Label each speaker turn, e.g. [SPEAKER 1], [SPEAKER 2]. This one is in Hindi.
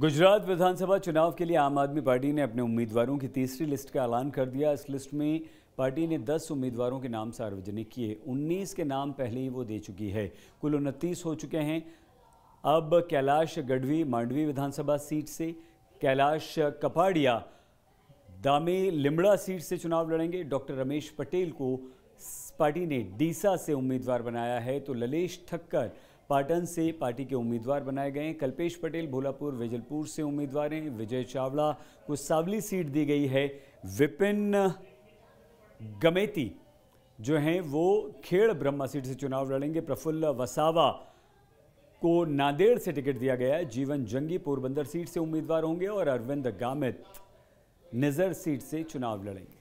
[SPEAKER 1] गुजरात विधानसभा चुनाव के लिए आम आदमी पार्टी ने अपने उम्मीदवारों की तीसरी लिस्ट का ऐलान कर दिया इस लिस्ट में पार्टी ने 10 उम्मीदवारों के नाम सार्वजनिक किए 19 के नाम पहले ही वो दे चुकी है कुल उनतीस हो चुके हैं अब कैलाश गढ़वी मांडवी विधानसभा सीट से कैलाश कपाड़िया दामे लिमड़ा सीट से चुनाव लड़ेंगे डॉक्टर रमेश पटेल को पार्टी ने डीसा से उम्मीदवार बनाया है तो ललेश ठक्कर पाटन से पार्टी के उम्मीदवार बनाए गए हैं कल्पेश पटेल भोलापुर विजलपुर से उम्मीदवार हैं विजय चावला को सावली सीट दी गई है विपिन गमेती जो हैं वो खेड़ ब्रह्मा सीट से चुनाव लड़ेंगे प्रफुल्ल वसावा को नांदेड़ से टिकट दिया गया है जीवन जंगी पोरबंदर सीट से उम्मीदवार होंगे और अरविंद गामित निजर सीट से चुनाव लड़ेंगे